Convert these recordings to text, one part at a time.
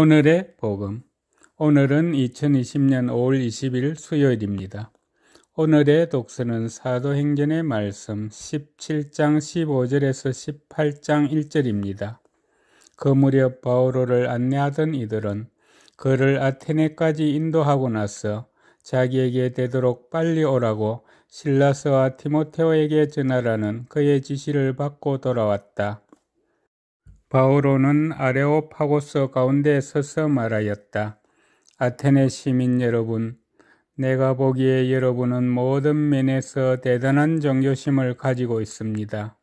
오늘의 복음. 오늘은 2020년 5월 20일 수요일입니다. 오늘의 독서는 사도행전의 말씀 17장 15절에서 18장 1절입니다. 그 무렵 바오로를 안내하던 이들은 그를 아테네까지 인도하고 나서 자기에게 되도록 빨리 오라고 신라스와 티모테오에게 전하라는 그의 지시를 받고 돌아왔다. 바오로는 아레오파고스 가운데 서서 말하였다. 아테네 시민 여러분, 내가 보기에 여러분은 모든 면에서 대단한 정교심을 가지고 있습니다.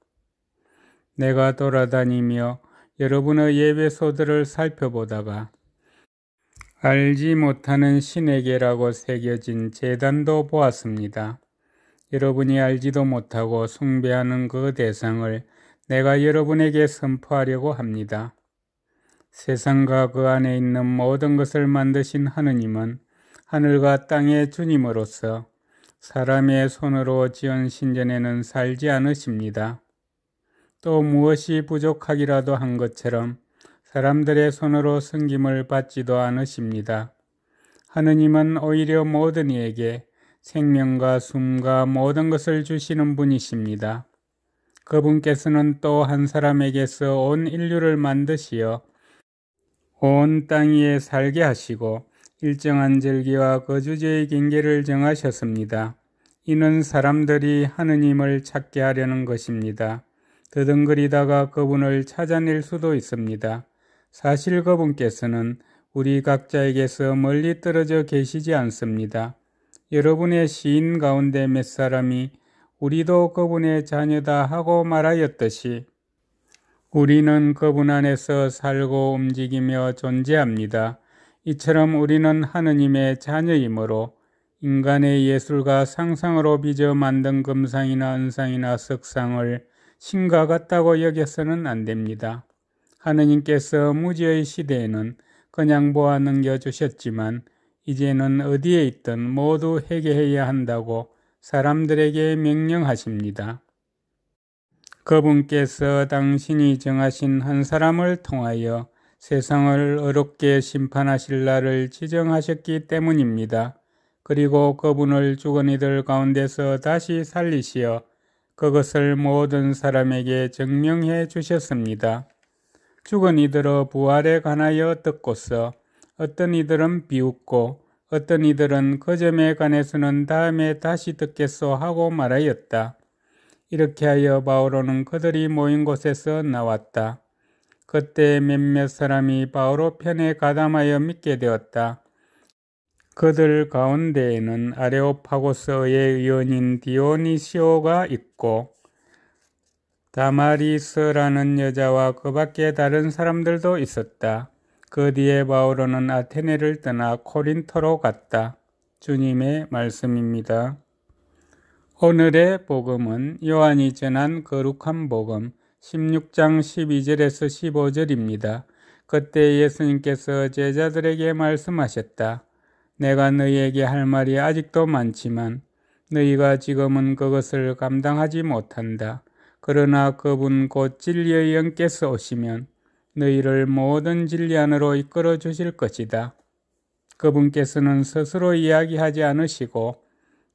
내가 돌아다니며 여러분의 예배소들을 살펴보다가 알지 못하는 신에게라고 새겨진 재단도 보았습니다. 여러분이 알지도 못하고 숭배하는 그 대상을 내가 여러분에게 선포하려고 합니다. 세상과 그 안에 있는 모든 것을 만드신 하느님은 하늘과 땅의 주님으로서 사람의 손으로 지은 신전에는 살지 않으십니다. 또 무엇이 부족하기라도 한 것처럼 사람들의 손으로 섬김을 받지도 않으십니다. 하느님은 오히려 모든 이에게 생명과 숨과 모든 것을 주시는 분이십니다. 그분께서는 또 한 사람에게서 온 인류를 만드시어 온 땅 위에 살게 하시고 일정한 절기와 거주지의 경계를 정하셨습니다. 이는 사람들이 하느님을 찾게 하려는 것입니다. 드등거리다가 그분을 찾아낼 수도 있습니다. 사실 그분께서는 우리 각자에게서 멀리 떨어져 계시지 않습니다. 여러분의 시인 가운데 몇 사람이 우리도 그분의 자녀다 하고 말하였듯이 우리는 그분 안에서 살고 움직이며 존재합니다. 이처럼 우리는 하느님의 자녀이므로 인간의 예술과 상상으로 빚어 만든 금상이나 은상이나 석상을 신과 같다고 여겨서는 안 됩니다. 하느님께서 무지의 시대에는 그냥 보아 넘겨주셨지만 이제는 어디에 있든 모두 회개해야 한다고 사람들에게 명령하십니다. 그분께서 당신이 정하신 한 사람을 통하여 세상을 어렵게 심판하실 날을 지정하셨기 때문입니다. 그리고 그분을 죽은 이들 가운데서 다시 살리시어 그것을 모든 사람에게 증명해 주셨습니다. 죽은 이들의 부활에 관하여 듣고서 어떤 이들은 비웃고 어떤 이들은 그 점에 관해서는 다음에 다시 듣겠소 하고 말하였다. 이렇게 하여 바오로는 그들이 모인 곳에서 나왔다. 그때 몇몇 사람이 바오로 편에 가담하여 믿게 되었다. 그들 가운데에는 아레오파고스의 의원인 디오니시오가 있고 다마리스라는 여자와 그 밖에 다른 사람들도 있었다. 그 뒤에 바울은 아테네를 떠나 코린토로 갔다. 주님의 말씀입니다. 오늘의 복음은 요한이 전한 거룩한 복음 16장 12절에서 15절입니다. 그때 예수님께서 제자들에게 말씀하셨다. 내가 너희에게 할 말이 아직도 많지만 너희가 지금은 그것을 감당하지 못한다. 그러나 그분 곧 진리의 영께서 오시면 너희를 모든 진리 안으로 이끌어 주실 것이다. 그분께서는 스스로 이야기하지 않으시고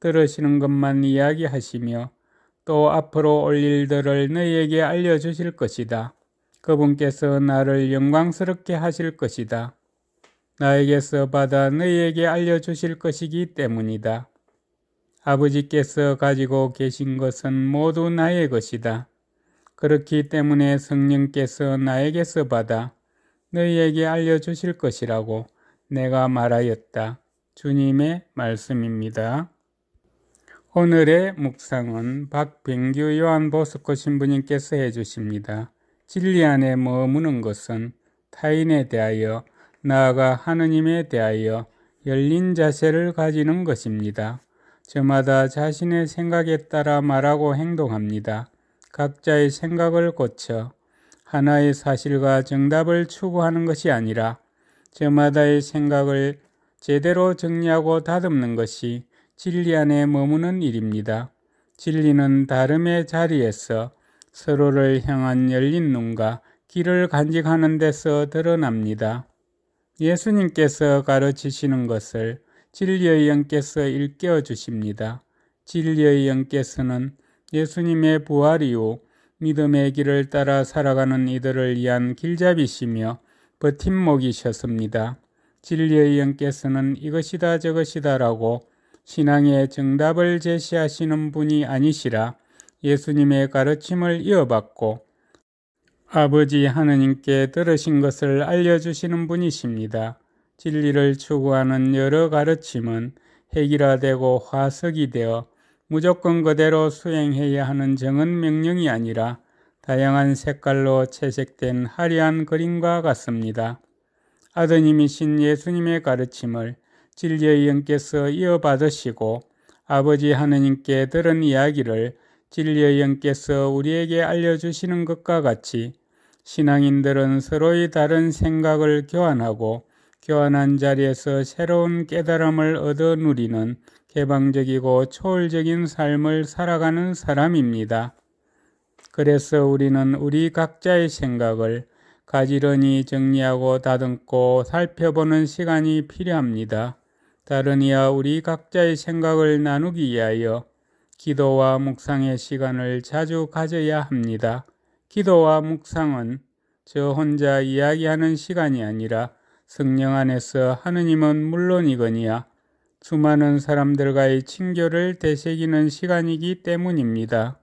들으시는 것만 이야기하시며 또 앞으로 올 일들을 너희에게 알려주실 것이다. 그분께서 나를 영광스럽게 하실 것이다. 나에게서 받아 너희에게 알려주실 것이기 때문이다. 아버지께서 가지고 계신 것은 모두 나의 것이다. 그렇기 때문에 성령께서 나에게서 받아 너희에게 알려주실 것이라고 내가 말하였다. 주님의 말씀입니다. 오늘의 묵상은 박병규 요한보스코 신부님께서 해주십니다. 진리 안에 머무는 것은 타인에 대하여 나아가 하느님에 대하여 열린 자세를 가지는 것입니다. 저마다 자신의 생각에 따라 말하고 행동합니다. 각자의 생각을 고쳐 하나의 사실과 정답을 추구하는 것이 아니라 저마다의 생각을 제대로 정리하고 다듬는 것이 진리 안에 머무는 일입니다. 진리는 다름의 자리에서 서로를 향한 열린 눈과 길을 간직하는 데서 드러납니다. 예수님께서 가르치시는 것을 진리의 영께서 일깨워 주십니다. 진리의 영께서는 예수님의 부활이요 믿음의 길을 따라 살아가는 이들을 위한 길잡이시며 버팀목이셨습니다. 진리의 영께서는 이것이다 저것이다라고 신앙의 정답을 제시하시는 분이 아니시라 예수님의 가르침을 이어받고 아버지 하느님께 들으신 것을 알려주시는 분이십니다. 진리를 추구하는 여러 가르침은 해기라되고 화석이 되어 무조건 그대로 수행해야 하는 정은 명령이 아니라 다양한 색깔로 채색된 화려한 그림과 같습니다. 아드님이신 예수님의 가르침을 진리의 영께서 이어받으시고 아버지 하느님께 들은 이야기를 진리의 영께서 우리에게 알려주시는 것과 같이 신앙인들은 서로의 다른 생각을 교환하고 교환한 자리에서 새로운 깨달음을 얻어 누리는 개방적이고 초월적인 삶을 살아가는 사람입니다. 그래서 우리는 우리 각자의 생각을 가지런히 정리하고 다듬고 살펴보는 시간이 필요합니다. 다른이와 우리 각자의 생각을 나누기 위하여 기도와 묵상의 시간을 자주 가져야 합니다. 기도와 묵상은 저 혼자 이야기하는 시간이 아니라 성령 안에서 하느님은 물론이거니와 수많은 사람들과의 친교를 되새기는 시간이기 때문입니다.